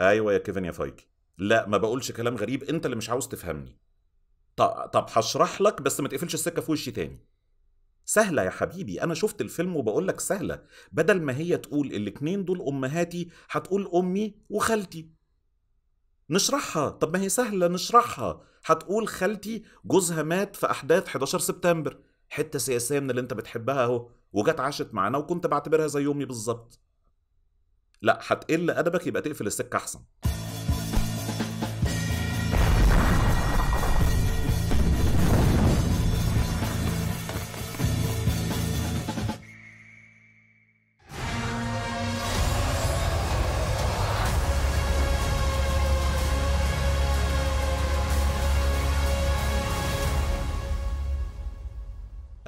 ايوه يا كيفن يا فايكي لا ما بقولش كلام غريب انت اللي مش عاوز تفهمني طب هشرح لك بس ما تقفلش السكه في وشي تاني سهلة يا حبيبي أنا شفت الفيلم وبقول لك سهلة بدل ما هي تقول الاتنين دول أمهاتي هتقول أمي وخالتي نشرحها طب ما هي سهلة نشرحها هتقول خالتي جوزها مات في أحداث 11 سبتمبر حتة سياسية من اللي أنت بتحبها أهو وجت عاشت معانا وكنت بعتبرها زي أمي بالظبط لا هتقل ادبك يبقى تقفل السكه احسن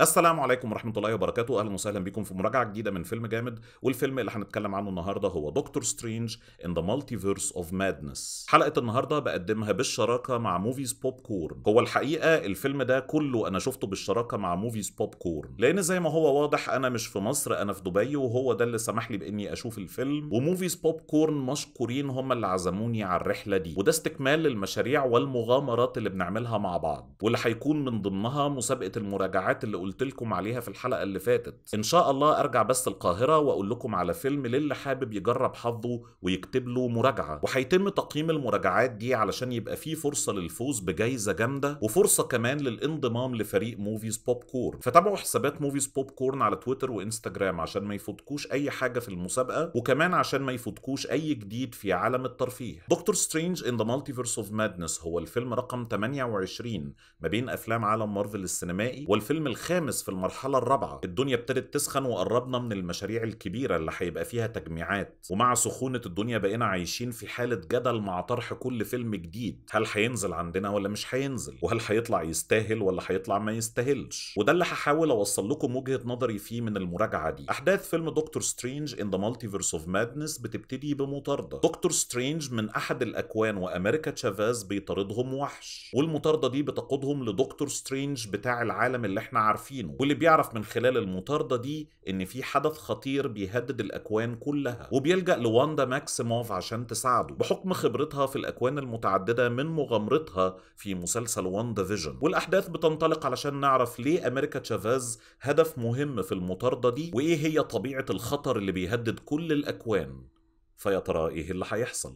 السلام عليكم ورحمه الله وبركاته اهلا وسهلا بكم في مراجعه جديده من فيلم جامد والفيلم اللي هنتكلم عنه النهارده هو دكتور سترينج ان ذا مالتيفيرس اوف مادنس حلقه النهارده بقدمها بالشراكه مع موفيز بوب كورن هو الحقيقه الفيلم ده كله انا شفته بالشراكه مع موفيز بوب كورن لان زي ما هو واضح انا مش في مصر انا في دبي وهو ده اللي سمح لي باني اشوف الفيلم وموفيز بوب كورن مشكورين هم اللي عزموني على الرحله دي وده استكمال للمشاريع والمغامرات اللي بنعملها مع بعض واللي هيكون من ضمنها مسابقه المراجعات اللي قلت لكم عليها في الحلقه اللي فاتت ان شاء الله ارجع بس القاهره واقول لكم على فيلم للي حابب يجرب حظه ويكتب له مراجعه وهيتم تقييم المراجعات دي علشان يبقى فيه فرصه للفوز بجائزه جامده وفرصه كمان للانضمام لفريق موفيز بوب كورن فتابعوا حسابات موفيز بوب كورن على تويتر وانستجرام عشان ما يفوتكوش اي حاجه في المسابقه وكمان عشان ما يفوتكوش اي جديد في عالم الترفيه دكتور سترينج ان ذا مالتيفيرس اوف مادنس هو الفيلم رقم 28 ما بين افلام عالم مارفل السينمائي والفيلم الخامس الخامس في المرحلة الرابعة الدنيا ابتدت تسخن وقربنا من المشاريع الكبيرة اللي هيبقى فيها تجميعات ومع سخونة الدنيا بقينا عايشين في حالة جدل مع طرح كل فيلم جديد هل هينزل عندنا ولا مش هينزل وهل هيطلع يستاهل ولا هيطلع ما يستاهلش وده اللي هحاول اوصل لكم وجهة نظري فيه من المراجعة دي احداث فيلم دكتور سترينج ان ذا مالتيفيرس اوف مادنس بتبتدي بمطاردة دكتور سترينج من احد الاكوان وامريكا تشافاز بيطاردهم وحش والمطاردة دي بتقودهم لدكتور سترينج بتاع العالم اللي احنا عارفينه عارفينه واللي بيعرف من خلال المطاردة دي إن في حدث خطير بيهدد الأكوان كلها وبيلجأ لواندا ماكسيموف عشان تساعده بحكم خبرتها في الأكوان المتعددة من مغامرتها في مسلسل واندا فيجن والأحداث بتنطلق علشان نعرف ليه أمريكا تشافاز هدف مهم في المطاردة دي وإيه هي طبيعة الخطر اللي بيهدد كل الأكوان فيا ترى إيه اللي هيحصل؟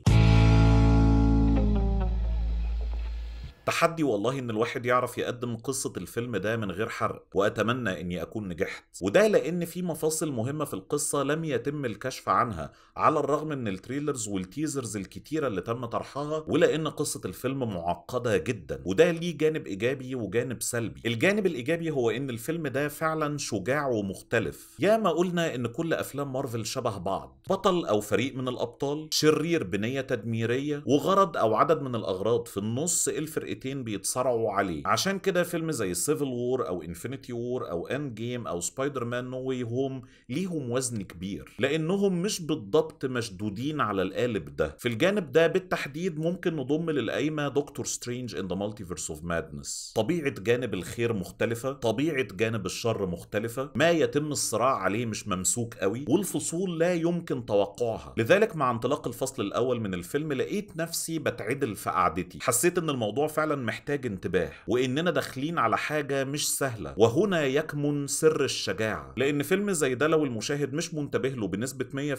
تحدي والله ان الواحد يعرف يقدم قصه الفيلم ده من غير حرق واتمنى اني اكون نجحت وده لان في مفاصل مهمه في القصه لم يتم الكشف عنها على الرغم من التريلرز والتيزرز الكتيره اللي تم طرحها ولان قصه الفيلم معقده جدا وده ليه جانب ايجابي وجانب سلبي الجانب الايجابي هو ان الفيلم ده فعلا شجاع ومختلف يا ما قلنا ان كل افلام مارفل شبه بعض بطل او فريق من الابطال شرير بنيه تدميريه وغرض او عدد من الاغراض في النص الفرقتين الفرقتين بيتصارعوا عليه عشان كده فيلم زي سيفل وور او انفينيتي وور او اند جيم او سبايدر مان نو واي هوم ليهم وزن كبير لانهم مش بالضبط مشدودين على القالب ده في الجانب ده بالتحديد ممكن نضم للقايمه دكتور سترينج ان ذا مالتيفيرس اوف مادنس طبيعه جانب الخير مختلفه طبيعه جانب الشر مختلفه ما يتم الصراع عليه مش ممسوك قوي والفصول لا يمكن توقعها لذلك مع انطلاق الفصل الاول من الفيلم لقيت نفسي بتعدل في قعدتي حسيت ان الموضوع فعلا فعلا محتاج انتباه واننا داخلين على حاجه مش سهله وهنا يكمن سر الشجاعه لان فيلم زي ده لو المشاهد مش منتبه له بنسبه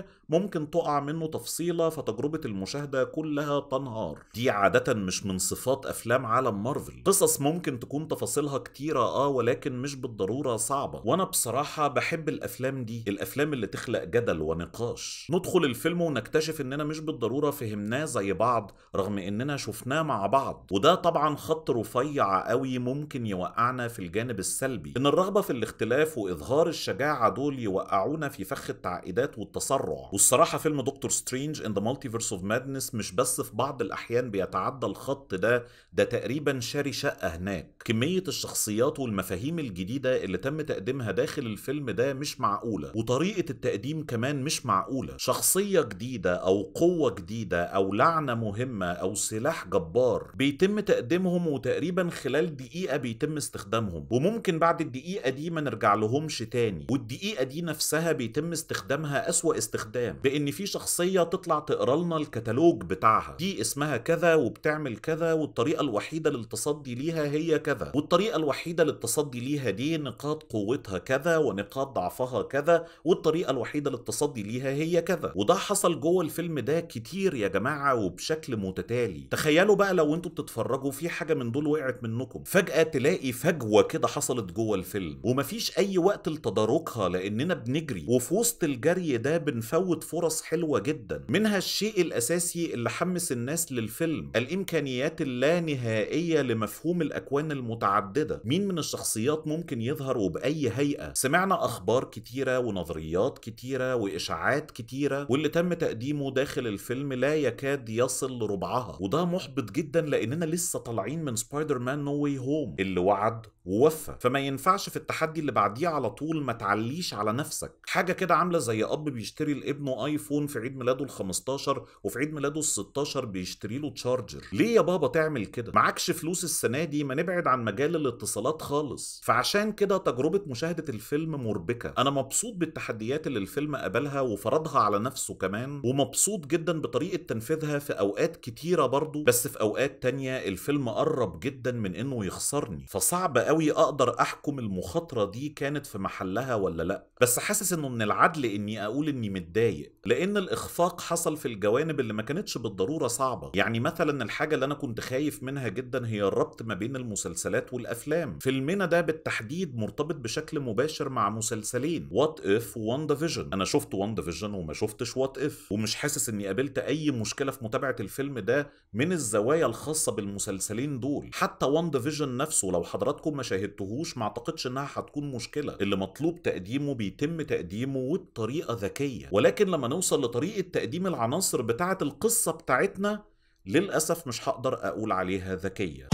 100% ممكن تقع منه تفصيله فتجربه المشاهده كلها تنهار دي عاده مش من صفات افلام عالم مارفل قصص ممكن تكون تفاصيلها كتيره اه ولكن مش بالضروره صعبه وانا بصراحه بحب الافلام دي الافلام اللي تخلق جدل ونقاش ندخل الفيلم ونكتشف اننا مش بالضروره فهمناه زي بعض رغم اننا شفناه مع بعض وده طبعا خط رفيع قوي ممكن يوقعنا في الجانب السلبي ان الرغبه في الاختلاف واظهار الشجاعه دول يوقعونا في فخ التعقيدات والتسرع والصراحه فيلم دكتور سترينج ان ذا مالتيفيرس اوف مادنس مش بس في بعض الاحيان بيتعدى الخط ده ده تقريبا شاري شقه هناك كميه الشخصيات والمفاهيم الجديده اللي تم تقديمها داخل الفيلم ده مش معقوله وطريقه التقديم كمان مش معقوله شخصيه جديده او قوه جديده او لعنه مهمه او سلاح جبار بيت بيتم تقديمهم وتقريبا خلال دقيقه بيتم استخدامهم وممكن بعد الدقيقه دي ما نرجع لهمش تاني والدقيقه دي نفسها بيتم استخدامها اسوا استخدام بان في شخصيه تطلع تقرا لنا الكتالوج بتاعها دي اسمها كذا وبتعمل كذا والطريقه الوحيده للتصدي ليها هي كذا والطريقه الوحيده للتصدي ليها دي نقاط قوتها كذا ونقاط ضعفها كذا والطريقه الوحيده للتصدي ليها هي كذا وده حصل جوه الفيلم ده كتير يا جماعه وبشكل متتالي تخيلوا بقى لو انتوا بتتفرجوا في حاجه من دول وقعت منكم فجاه تلاقي فجوه كده حصلت جوه الفيلم ومفيش اي وقت لتداركها لاننا بنجري وفي وسط الجري ده بنفوت فرص حلوه جدا منها الشيء الاساسي اللي حمس الناس للفيلم الامكانيات اللانهائيه لمفهوم الاكوان المتعدده مين من الشخصيات ممكن يظهر وباي هيئه سمعنا اخبار كتيره ونظريات كتيره واشاعات كتيره واللي تم تقديمه داخل الفيلم لا يكاد يصل لربعها وده محبط جدا لان لاننا لسه طالعين من سبايدر مان نو واي هوم اللي وعد ووفى فما ينفعش في التحدي اللي بعديه على طول ما تعليش على نفسك حاجه كده عامله زي اب بيشتري لابنه ايفون في عيد ميلاده ال 15 وفي عيد ميلاده ال 16 بيشتري له تشارجر ليه يا بابا تعمل كده معكش فلوس السنه دي ما نبعد عن مجال الاتصالات خالص فعشان كده تجربه مشاهده الفيلم مربكه انا مبسوط بالتحديات اللي الفيلم قابلها وفرضها على نفسه كمان ومبسوط جدا بطريقه تنفيذها في اوقات كتيره برضه بس في اوقات تانية الفيلم قرب جدا من انه يخسرني فصعب قوي قوي اقدر احكم المخاطره دي كانت في محلها ولا لا بس حاسس انه من العدل اني اقول اني متضايق لان الاخفاق حصل في الجوانب اللي ما كانتش بالضروره صعبه يعني مثلا الحاجه اللي انا كنت خايف منها جدا هي الربط ما بين المسلسلات والافلام فيلمنا ده بالتحديد مرتبط بشكل مباشر مع مسلسلين وات اف وان فيجن انا شفت وان فيجن وما شفتش وات اف ومش حاسس اني قابلت اي مشكله في متابعه الفيلم ده من الزوايا الخاصه بالمسلسلين دول حتى وان فيجن نفسه لو حضراتكم ما شاهدتهوش ما اعتقدش انها هتكون مشكله اللي مطلوب تقديمه بيتم تقديمه وبطريقه ذكيه ولكن لما نوصل لطريقه تقديم العناصر بتاعه القصه بتاعتنا للاسف مش هقدر اقول عليها ذكيه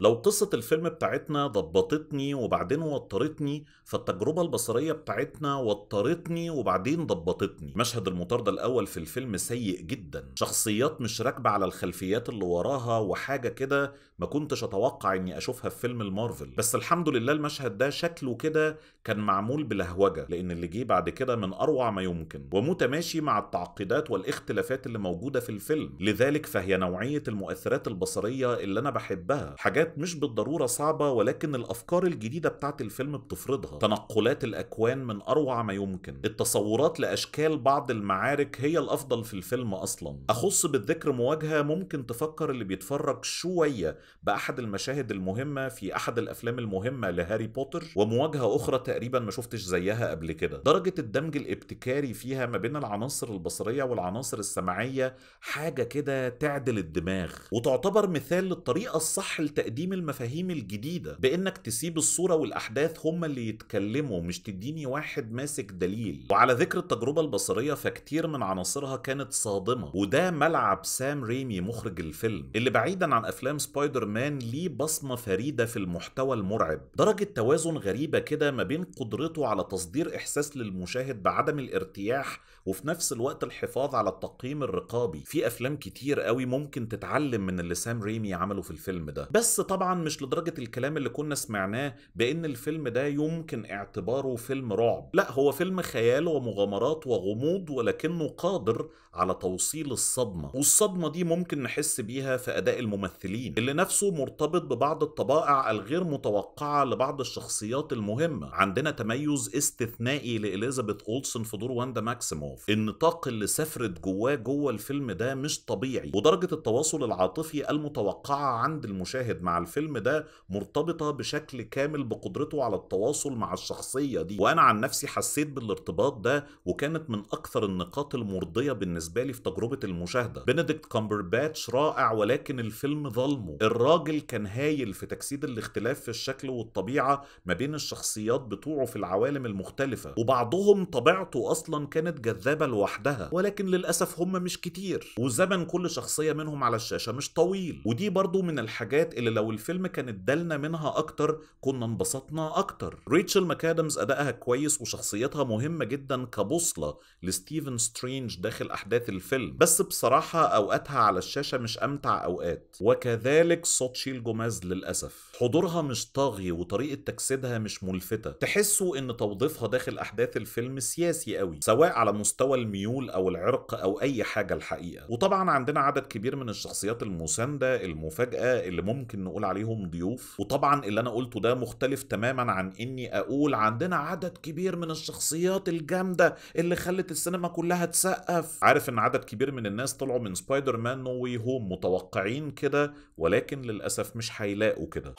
لو قصة الفيلم بتاعتنا ضبطتني وبعدين وطرتني فالتجربة البصرية بتاعتنا وطرتني وبعدين ضبطتني مشهد المطاردة الأول في الفيلم سيء جدا شخصيات مش راكبة على الخلفيات اللي وراها وحاجة كده ما كنتش أتوقع إني أشوفها في فيلم المارفل بس الحمد لله المشهد ده شكله كده كان معمول بلهوجة لأن اللي جه بعد كده من أروع ما يمكن ومتماشي مع التعقيدات والاختلافات اللي موجودة في الفيلم لذلك فهي نوعية المؤثرات البصرية اللي أنا بحبها حاجات حاجات مش بالضرورة صعبة ولكن الأفكار الجديدة بتاعت الفيلم بتفرضها تنقلات الأكوان من أروع ما يمكن التصورات لأشكال بعض المعارك هي الأفضل في الفيلم أصلا أخص بالذكر مواجهة ممكن تفكر اللي بيتفرج شوية بأحد المشاهد المهمة في أحد الأفلام المهمة لهاري بوتر ومواجهة أخرى تقريبا ما شفتش زيها قبل كده درجة الدمج الابتكاري فيها ما بين العناصر البصرية والعناصر السمعية حاجة كده تعدل الدماغ وتعتبر مثال للطريقة الصح لتقديم تقديم المفاهيم الجديده بانك تسيب الصوره والاحداث هم اللي يتكلموا مش تديني واحد ماسك دليل وعلى ذكر التجربه البصريه فكتير من عناصرها كانت صادمه وده ملعب سام ريمي مخرج الفيلم اللي بعيدا عن افلام سبايدر مان ليه بصمه فريده في المحتوى المرعب درجه توازن غريبه كده ما بين قدرته على تصدير احساس للمشاهد بعدم الارتياح وفي نفس الوقت الحفاظ على التقييم الرقابي في افلام كتير قوي ممكن تتعلم من اللي سام ريمي عمله في الفيلم ده بس طبعا مش لدرجه الكلام اللي كنا سمعناه بان الفيلم ده يمكن اعتباره فيلم رعب لا هو فيلم خيال ومغامرات وغموض ولكنه قادر على توصيل الصدمه والصدمه دي ممكن نحس بيها في اداء الممثلين اللي نفسه مرتبط ببعض الطبائع الغير متوقعه لبعض الشخصيات المهمه عندنا تميز استثنائي لاليزابيث اولسون في دور واندا ماكسيموف النطاق اللي سافرت جواه جوه الفيلم ده مش طبيعي ودرجه التواصل العاطفي المتوقعه عند المشاهد مع مع الفيلم ده مرتبطه بشكل كامل بقدرته على التواصل مع الشخصيه دي وانا عن نفسي حسيت بالارتباط ده وكانت من اكثر النقاط المرضيه بالنسبه لي في تجربه المشاهده بنديكت كامبرباتش رائع ولكن الفيلم ظلمه الراجل كان هايل في تجسيد الاختلاف في الشكل والطبيعه ما بين الشخصيات بتوعه في العوالم المختلفه وبعضهم طبيعته اصلا كانت جذابه لوحدها ولكن للاسف هم مش كتير وزمن كل شخصيه منهم على الشاشه مش طويل ودي برضو من الحاجات اللي لو لو الفيلم كان ادالنا منها اكتر كنا انبسطنا اكتر ريتشل ماكادمز ادائها كويس وشخصيتها مهمه جدا كبوصله لستيفن سترينج داخل احداث الفيلم بس بصراحه اوقاتها على الشاشه مش امتع اوقات وكذلك صوت شيل جوماز للاسف حضورها مش طاغي وطريقه تجسيدها مش ملفته تحسوا ان توظيفها داخل احداث الفيلم سياسي قوي سواء على مستوى الميول او العرق او اي حاجه الحقيقه وطبعا عندنا عدد كبير من الشخصيات المسانده المفاجاه اللي ممكن نقول بنقول عليهم ضيوف وطبعا اللي انا قلته ده مختلف تماما عن اني اقول عندنا عدد كبير من الشخصيات الجامده اللي خلت السينما كلها تسقف عارف ان عدد كبير من الناس طلعوا من سبايدر مان نو هوم متوقعين كده ولكن للاسف مش هيلاقوا كده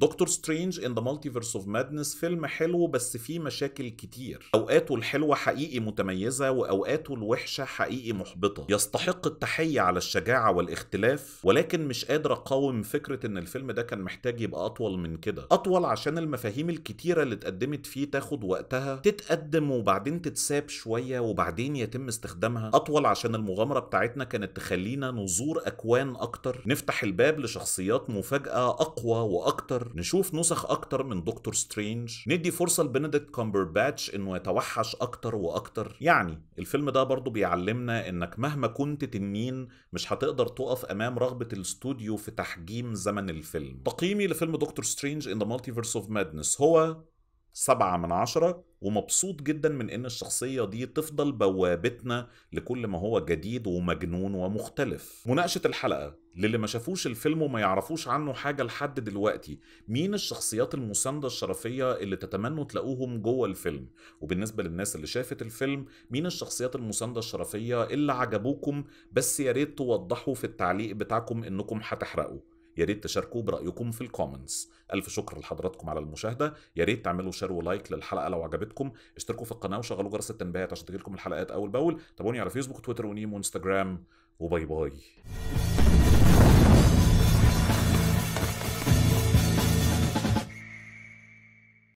دكتور سترينج ان ذا مالتيفيرس اوف مادنس فيلم حلو بس فيه مشاكل كتير اوقاته الحلوه حقيقي متميزه واوقاته الوحشه حقيقي محبطه يستحق التحيه على الشجاعه والاختلاف ولكن مش قادر اقاوم فكره ان الفيلم ده كان محتاج يبقى اطول من كده اطول عشان المفاهيم الكتيره اللي اتقدمت فيه تاخد وقتها تتقدم وبعدين تتساب شويه وبعدين يتم استخدامها اطول عشان المغامره بتاعتنا كانت تخلينا نزور اكوان اكتر نفتح الباب لشخصيات مفاجاه اقوى واكتر الشهر نشوف نسخ اكتر من دكتور سترينج ندي فرصه كامبر كامبرباتش انه يتوحش اكتر واكتر يعني الفيلم ده برضه بيعلمنا انك مهما كنت تنين مش هتقدر تقف امام رغبه الاستوديو في تحجيم زمن الفيلم تقييمي لفيلم دكتور سترينج ان ذا مالتيفيرس اوف مادنس هو سبعة من عشرة ومبسوط جدا من ان الشخصية دي تفضل بوابتنا لكل ما هو جديد ومجنون ومختلف مناقشة الحلقة للي ما شافوش الفيلم وما يعرفوش عنه حاجة لحد دلوقتي مين الشخصيات المساندة الشرفية اللي تتمنوا تلاقوهم جوه الفيلم وبالنسبة للناس اللي شافت الفيلم مين الشخصيات المساندة الشرفية اللي عجبوكم بس يا ريت توضحوا في التعليق بتاعكم انكم هتحرقوا يا ريت تشاركوا برايكم في الكومنتس الف شكر لحضراتكم على المشاهده يا ريت تعملوا شير ولايك للحلقه لو عجبتكم اشتركوا في القناه وشغلوا جرس التنبيهات عشان تجيلكم الحلقات اول باول تابعوني على فيسبوك تويتر ونيم وانستجرام وباي باي